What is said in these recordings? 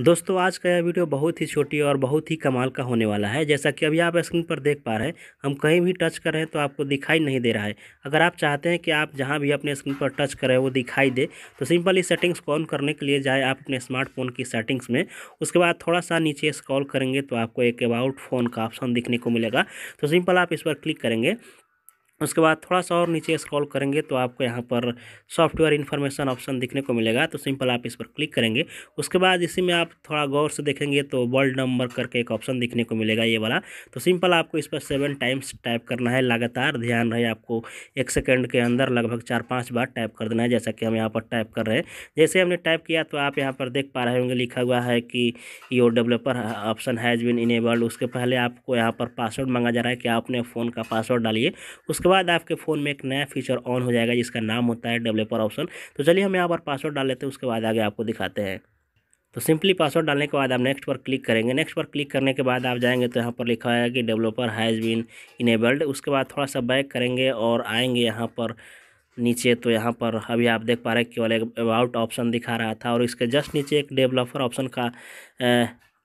दोस्तों आज का यह वीडियो बहुत ही छोटी और बहुत ही कमाल का होने वाला है जैसा कि अभी आप स्क्रीन पर देख पा रहे हैं हम कहीं भी टच कर रहे हैं तो आपको दिखाई नहीं दे रहा है अगर आप चाहते हैं कि आप जहां भी अपने स्क्रीन पर टच करें वो दिखाई दे तो सिंपल इस सेटिंग्स को ऑन करने के लिए जाए आप अपने स्मार्टफोन की सेटिंग्स में उसके बाद थोड़ा सा नीचे स्क्रॉल करेंगे तो आपको एक अबाउट फ़ोन का ऑप्शन दिखने को मिलेगा तो सिंपल आप इस पर क्लिक करेंगे उसके बाद थोड़ा सा और नीचे स्क्रॉल करेंगे तो आपको यहाँ पर सॉफ्टवेयर इन्फॉर्मेशन ऑप्शन दिखने को मिलेगा तो सिंपल आप इस पर क्लिक करेंगे उसके बाद इसी में आप थोड़ा गौर से देखेंगे तो वर्ल्ड नंबर करके एक ऑप्शन दिखने को मिलेगा ये वाला तो सिंपल आपको इस पर सेवन टाइम्स टाइप करना है लगातार ध्यान रहे आपको एक सेकेंड के अंदर लगभग चार पाँच बार टाइप कर देना है जैसा कि हम यहाँ पर टाइप कर रहे हैं जैसे हमने टाइप किया तो आप यहाँ पर देख पा रहे होंगे लिखा हुआ है कि your developer option has been enabled उसके पहले आपको यहाँ पर पासवर्ड मांगा जा रहा है कि आपने फ़ोन का पासवर्ड डालिए उसके बाद आपके फ़ोन में एक नया फीचर ऑन हो जाएगा जिसका नाम होता है डेवलपर ऑप्शन तो चलिए हम यहाँ पर पासवर्ड डाल लेते हैं उसके बाद आगे आपको दिखाते हैं तो सिंपली पासवर्ड डालने के बाद आप नेक्स्ट पर क्लिक करेंगे नेक्स्ट पर क्लिक करने के बाद आप जाएंगे तो यहाँ पर लिखा है कि डेवलपर हैज़ बीन इनेबल्ड उसके बाद थोड़ा सा बैक करेंगे और आएंगे यहाँ पर नीचे तो यहाँ पर अभी आप देख पा रहे हैं केवल एक अबाउट ऑप्शन दिखा रहा था और इसके जस्ट नीचे एक डेवलपर ऑप्शन का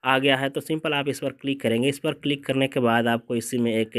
आ गया है तो सिंपल आप इस पर क्लिक करेंगे इस पर क्लिक करने के बाद आपको इसी में एक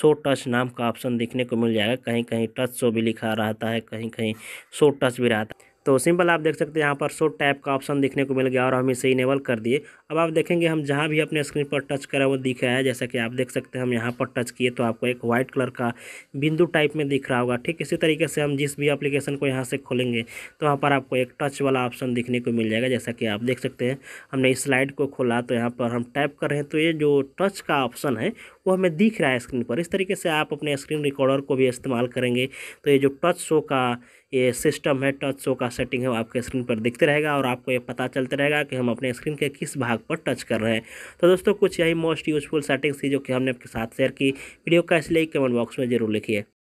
शो टच नाम का ऑप्शन देखने को मिल जाएगा कहीं कहीं टच शो भी लिखा रहता है कहीं कहीं शो टच भी रहता है तो सिंपल आप देख सकते हैं यहाँ पर शो टैप का ऑप्शन देखने को मिल गया और हम इसे इनेबल कर दिए अब आप देखेंगे हम जहाँ भी अपने स्क्रीन पर टच करें वो दिख रहा है जैसा कि आप देख सकते हैं हम यहाँ पर टच किए तो आपको एक वाइट कलर का बिंदु टाइप में दिख रहा होगा ठीक इसी तरीके से हम जिस भी अप्लीकेशन को यहाँ से खोलेंगे तो वहाँ पर आपको एक टच वाला ऑप्शन देखने को मिल जाएगा जैसा कि आप देख सकते हैं हमने इस स्लाइड को खोला तो यहाँ पर हम टैप कर रहे हैं तो ये जो टच का ऑप्शन है वो हमें दिख रहा है स्क्रीन पर इस तरीके से आप अपने स्क्रीन रिकॉर्डर को भी इस्तेमाल करेंगे तो ये जो टच शो का ये सिस्टम है टच शो का सेटिंग है वो आपके स्क्रीन पर दिखते रहेगा और आपको ये पता चलता रहेगा कि हम अपने स्क्रीन के किस भाग पर टच कर रहे हैं तो दोस्तों कुछ यही मोस्ट यूजफुल सेटिंग्स थी जो कि हमने आपके साथ शेयर की वीडियो का इसलिए कमेंट बॉक्स में जरूर लिखिए